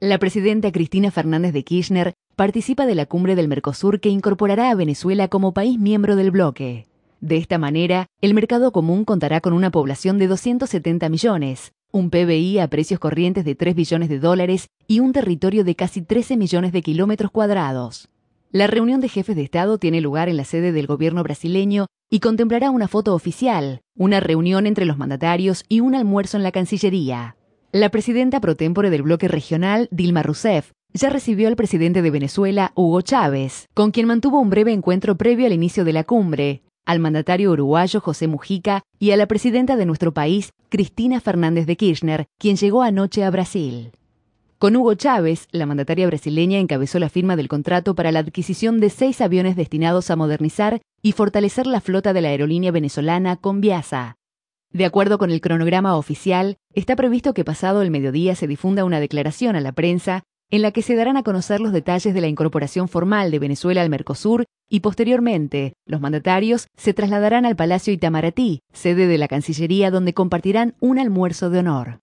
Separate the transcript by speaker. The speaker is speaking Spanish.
Speaker 1: La presidenta Cristina Fernández de Kirchner participa de la cumbre del Mercosur que incorporará a Venezuela como país miembro del bloque. De esta manera, el mercado común contará con una población de 270 millones, un PBI a precios corrientes de 3 billones de dólares y un territorio de casi 13 millones de kilómetros cuadrados. La reunión de jefes de Estado tiene lugar en la sede del gobierno brasileño y contemplará una foto oficial, una reunión entre los mandatarios y un almuerzo en la Cancillería. La presidenta protémpore del bloque regional, Dilma Rousseff, ya recibió al presidente de Venezuela, Hugo Chávez, con quien mantuvo un breve encuentro previo al inicio de la cumbre, al mandatario uruguayo José Mujica y a la presidenta de nuestro país, Cristina Fernández de Kirchner, quien llegó anoche a Brasil. Con Hugo Chávez, la mandataria brasileña encabezó la firma del contrato para la adquisición de seis aviones destinados a modernizar y fortalecer la flota de la aerolínea venezolana Conviasa, de acuerdo con el cronograma oficial, está previsto que pasado el mediodía se difunda una declaración a la prensa en la que se darán a conocer los detalles de la incorporación formal de Venezuela al Mercosur y posteriormente los mandatarios se trasladarán al Palacio Itamaraty, sede de la Cancillería donde compartirán un almuerzo de honor.